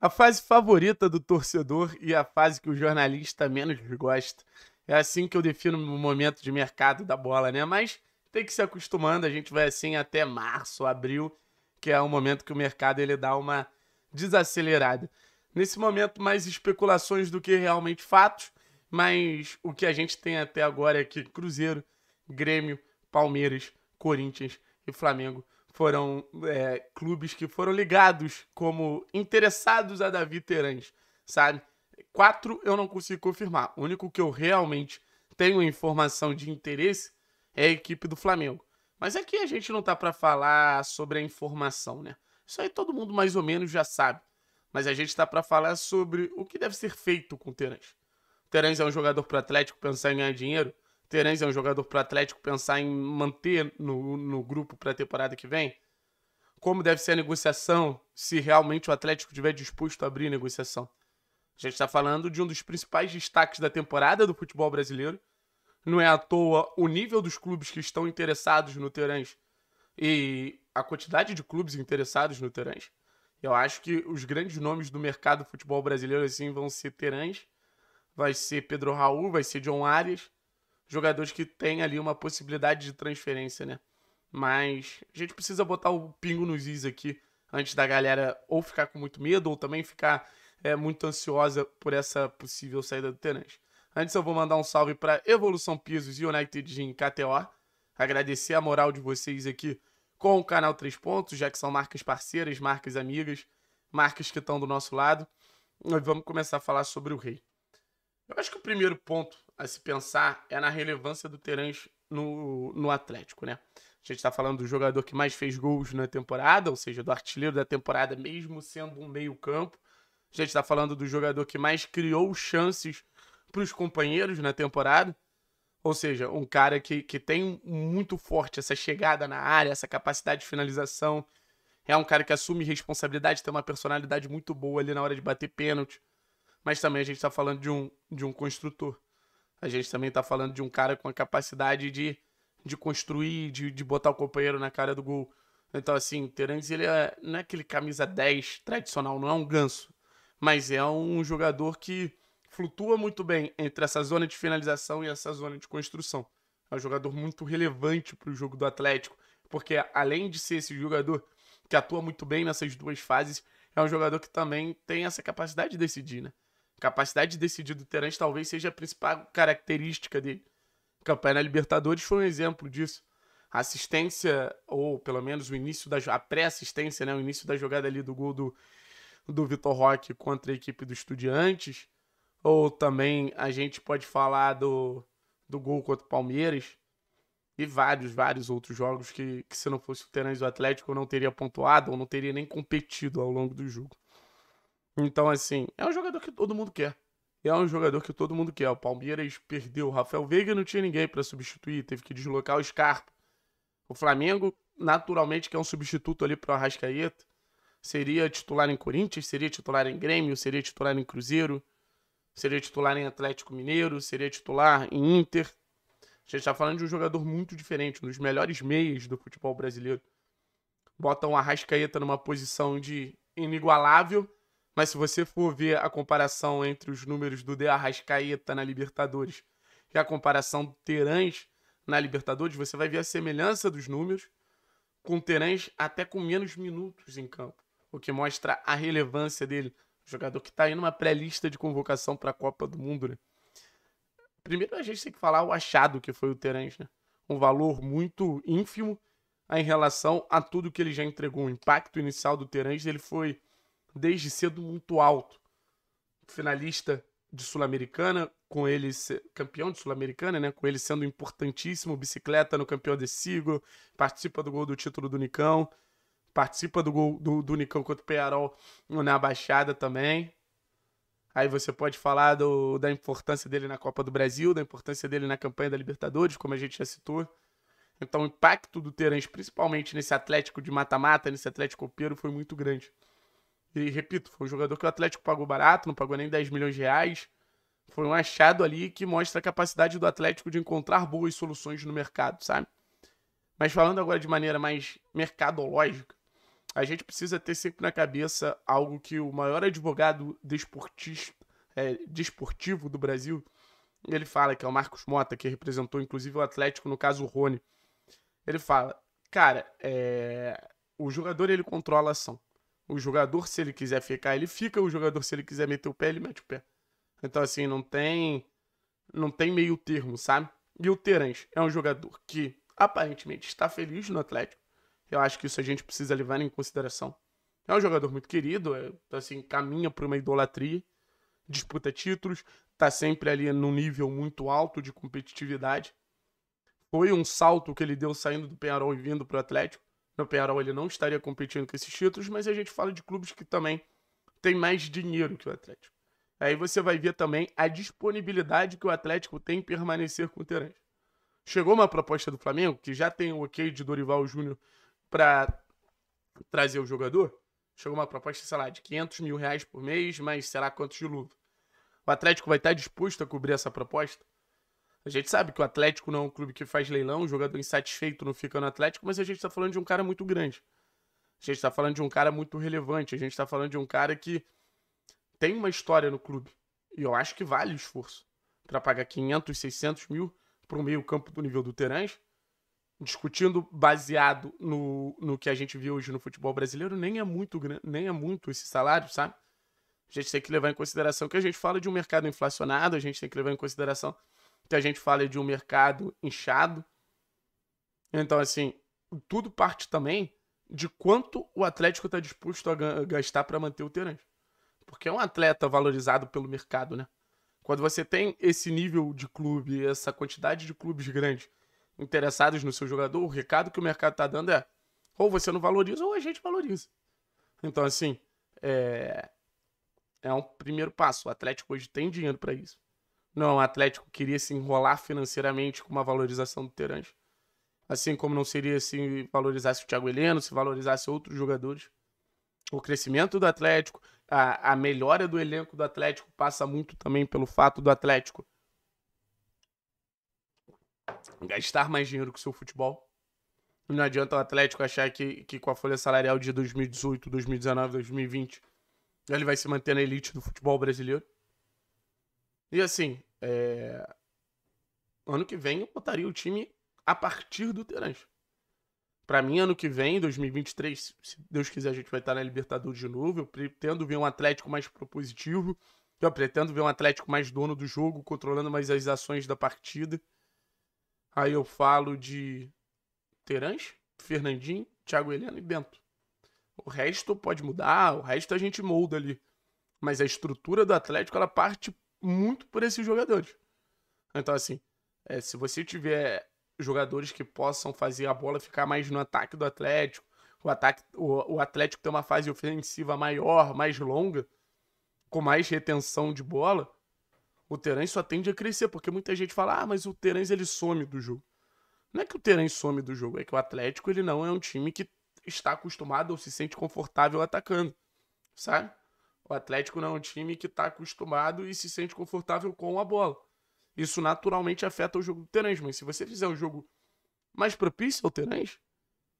A fase favorita do torcedor e a fase que o jornalista menos gosta. É assim que eu defino o momento de mercado da bola, né? Mas tem que se acostumando, a gente vai assim até março, abril, que é o momento que o mercado ele dá uma desacelerada. Nesse momento, mais especulações do que realmente fatos, mas o que a gente tem até agora é que Cruzeiro, Grêmio, Palmeiras, Corinthians e Flamengo foram é, clubes que foram ligados como interessados a Davi Terãs, sabe? Quatro eu não consigo confirmar. O único que eu realmente tenho informação de interesse é a equipe do Flamengo. Mas aqui a gente não tá para falar sobre a informação, né? Isso aí todo mundo mais ou menos já sabe. Mas a gente tá para falar sobre o que deve ser feito com o Terãs. O Terãs é um jogador pro Atlético pensar em ganhar dinheiro? Terence é um jogador para o Atlético pensar em manter no, no grupo para a temporada que vem? Como deve ser a negociação se realmente o Atlético estiver disposto a abrir a negociação? A gente está falando de um dos principais destaques da temporada do futebol brasileiro. Não é à toa o nível dos clubes que estão interessados no Terence e a quantidade de clubes interessados no Terence. Eu acho que os grandes nomes do mercado do futebol brasileiro assim vão ser Terence, vai ser Pedro Raul, vai ser John Arias jogadores que têm ali uma possibilidade de transferência, né? Mas a gente precisa botar o pingo nos is aqui antes da galera ou ficar com muito medo ou também ficar é, muito ansiosa por essa possível saída do Tenente. Antes eu vou mandar um salve para Evolução Pisos e United Gym KTO. Agradecer a moral de vocês aqui com o canal Três Pontos, já que são marcas parceiras, marcas amigas, marcas que estão do nosso lado. Nós vamos começar a falar sobre o rei. Eu acho que o primeiro ponto a se pensar é na relevância do Terãs no, no Atlético, né? A gente está falando do jogador que mais fez gols na temporada, ou seja, do artilheiro da temporada, mesmo sendo um meio-campo. A gente está falando do jogador que mais criou chances para os companheiros na temporada. Ou seja, um cara que, que tem muito forte essa chegada na área, essa capacidade de finalização. É um cara que assume responsabilidade, tem uma personalidade muito boa ali na hora de bater pênalti. Mas também a gente está falando de um, de um construtor a gente também está falando de um cara com a capacidade de, de construir, de, de botar o companheiro na cara do gol. Então, assim, o Terence, ele é, não é aquele camisa 10 tradicional, não é um ganso. Mas é um jogador que flutua muito bem entre essa zona de finalização e essa zona de construção. É um jogador muito relevante para o jogo do Atlético, porque além de ser esse jogador que atua muito bem nessas duas fases, é um jogador que também tem essa capacidade de decidir, né? Capacidade de decidir do Terence talvez seja a principal característica dele. A campanha na Libertadores foi um exemplo disso. A assistência, ou pelo menos o início da a pré-assistência, né, o início da jogada ali do gol do, do Vitor Roque contra a equipe do Estudiantes. Ou também a gente pode falar do, do gol contra o Palmeiras. E vários, vários outros jogos que, que se não fosse o Terence do Atlético, não teria pontuado ou não teria nem competido ao longo do jogo. Então, assim, é um jogador que todo mundo quer. É um jogador que todo mundo quer. O Palmeiras perdeu o Rafael Veiga, não tinha ninguém para substituir, teve que deslocar o Scarpa. O Flamengo, naturalmente, quer é um substituto ali para o Arrascaeta. Seria titular em Corinthians, seria titular em Grêmio, seria titular em Cruzeiro, seria titular em Atlético Mineiro, seria titular em Inter. A gente está falando de um jogador muito diferente, um dos melhores meios do futebol brasileiro. Botam o Arrascaeta numa posição de inigualável mas se você for ver a comparação entre os números do De Arrascaeta na Libertadores e a comparação do Terãs na Libertadores, você vai ver a semelhança dos números com Terãs até com menos minutos em campo, o que mostra a relevância dele. jogador que está aí numa pré-lista de convocação para a Copa do Mundo, né? Primeiro a gente tem que falar o achado que foi o Terãs, né? Um valor muito ínfimo em relação a tudo que ele já entregou. O impacto inicial do Terãs ele foi desde cedo muito alto. Finalista de Sul-Americana, com ele campeão de Sul-Americana, né? Com ele sendo importantíssimo, bicicleta no campeão de sigo, participa do gol do título do Nicão, participa do gol do, do Nicão contra o Pearol na Baixada também. Aí você pode falar do, da importância dele na Copa do Brasil, da importância dele na campanha da Libertadores, como a gente já citou. Então o impacto do Terence, principalmente nesse Atlético de mata-mata, nesse Atlético Copeiro, foi muito grande. E repito, foi um jogador que o Atlético pagou barato, não pagou nem 10 milhões de reais. Foi um achado ali que mostra a capacidade do Atlético de encontrar boas soluções no mercado, sabe? Mas falando agora de maneira mais mercadológica, a gente precisa ter sempre na cabeça algo que o maior advogado desportista, é, desportivo do Brasil, ele fala, que é o Marcos Mota, que representou inclusive o Atlético, no caso o Rony. Ele fala, cara, é... o jogador ele controla a ação. O jogador, se ele quiser ficar, ele fica. O jogador, se ele quiser meter o pé, ele mete o pé. Então, assim, não tem. Não tem meio termo, sabe? E o Terence é um jogador que aparentemente está feliz no Atlético. Eu acho que isso a gente precisa levar em consideração. É um jogador muito querido, é, assim, caminha para uma idolatria, disputa títulos, está sempre ali num nível muito alto de competitividade. Foi um salto que ele deu saindo do Penharol e vindo para o Atlético. No Penharol ele não estaria competindo com esses títulos, mas a gente fala de clubes que também têm mais dinheiro que o Atlético. Aí você vai ver também a disponibilidade que o Atlético tem em permanecer com o Terence. Chegou uma proposta do Flamengo, que já tem o ok de Dorival Júnior para trazer o jogador. Chegou uma proposta, sei lá, de 500 mil reais por mês, mas será quantos de luva? O Atlético vai estar disposto a cobrir essa proposta? A gente sabe que o Atlético não é um clube que faz leilão, o jogador insatisfeito não fica no Atlético, mas a gente está falando de um cara muito grande. A gente está falando de um cara muito relevante, a gente está falando de um cara que tem uma história no clube. E eu acho que vale o esforço para pagar 500, 600 mil para o meio-campo do nível do Terãs, discutindo baseado no, no que a gente vê hoje no futebol brasileiro, nem é muito nem é muito esse salário, sabe? A gente tem que levar em consideração que a gente fala de um mercado inflacionado, a gente tem que levar em consideração que a gente fala de um mercado inchado. Então, assim, tudo parte também de quanto o Atlético está disposto a gastar para manter o Terence. Porque é um atleta valorizado pelo mercado, né? Quando você tem esse nível de clube, essa quantidade de clubes grandes interessados no seu jogador, o recado que o mercado está dando é: ou você não valoriza, ou a gente valoriza. Então, assim, é, é um primeiro passo. O Atlético hoje tem dinheiro para isso. Não, o é Atlético queria se enrolar financeiramente com uma valorização do Terange. Assim como não seria se valorizasse o Thiago Heleno, se valorizasse outros jogadores. O crescimento do Atlético, a, a melhora do elenco do Atlético passa muito também pelo fato do Atlético gastar mais dinheiro com o seu futebol. Não adianta o Atlético achar que, que com a folha salarial de 2018, 2019, 2020, ele vai se manter na elite do futebol brasileiro. E assim, é... ano que vem eu botaria o time a partir do Terence. Para mim, ano que vem, 2023, se Deus quiser, a gente vai estar na Libertadores de novo. Eu pretendo ver um Atlético mais propositivo. Eu pretendo ver um Atlético mais dono do jogo, controlando mais as ações da partida. Aí eu falo de Terence Fernandinho, Thiago Helena e Bento. O resto pode mudar, o resto a gente molda ali. Mas a estrutura do Atlético, ela parte muito por esses jogadores. Então, assim, é, se você tiver jogadores que possam fazer a bola ficar mais no ataque do Atlético, o, ataque, o, o Atlético ter uma fase ofensiva maior, mais longa, com mais retenção de bola, o Terence só tende a crescer, porque muita gente fala, ah, mas o Terence ele some do jogo. Não é que o Terence some do jogo, é que o Atlético ele não é um time que está acostumado ou se sente confortável atacando, sabe? O Atlético não é um time que está acostumado e se sente confortável com a bola. Isso naturalmente afeta o jogo do Terãs, mas se você fizer um jogo mais propício ao Terãs,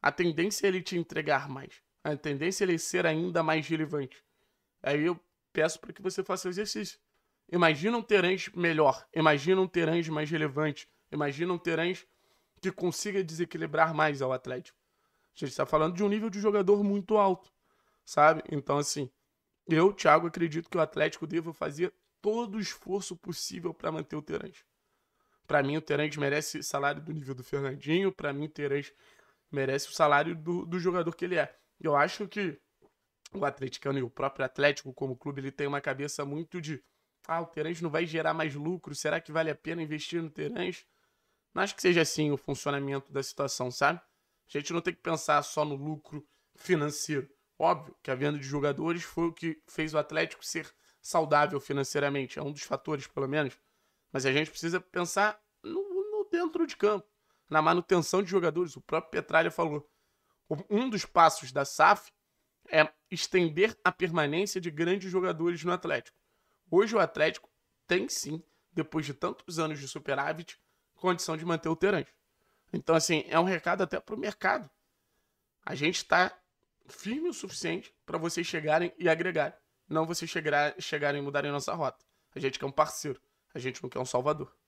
a tendência é ele te entregar mais. A tendência é ele ser ainda mais relevante. Aí eu peço para que você faça o exercício. Imagina um Terãs melhor, imagina um Terãs mais relevante, imagina um Terãs que consiga desequilibrar mais ao Atlético. A gente está falando de um nível de jogador muito alto, sabe? Então, assim, eu, Thiago, acredito que o Atlético deva fazer todo o esforço possível para manter o Terãs. Para mim, o Terãs merece salário do nível do Fernandinho. Para mim, o Terãs merece o salário do, do jogador que ele é. Eu acho que o atleticano e o próprio Atlético como clube, ele tem uma cabeça muito de ah, o Terãs não vai gerar mais lucro, será que vale a pena investir no Terãs? Não acho que seja assim o funcionamento da situação, sabe? A gente não tem que pensar só no lucro financeiro. Óbvio que a venda de jogadores foi o que fez o Atlético ser saudável financeiramente, é um dos fatores, pelo menos. Mas a gente precisa pensar no, no dentro de campo, na manutenção de jogadores. O próprio Petralha falou. Um dos passos da SAF é estender a permanência de grandes jogadores no Atlético. Hoje o Atlético tem sim, depois de tantos anos de superávit, condição de manter o Terãs. Então, assim, é um recado até para o mercado. A gente está firme o suficiente para vocês chegarem e agregarem. Não vocês chegar, chegarem e mudarem nossa rota. A gente quer um parceiro, a gente não quer um salvador.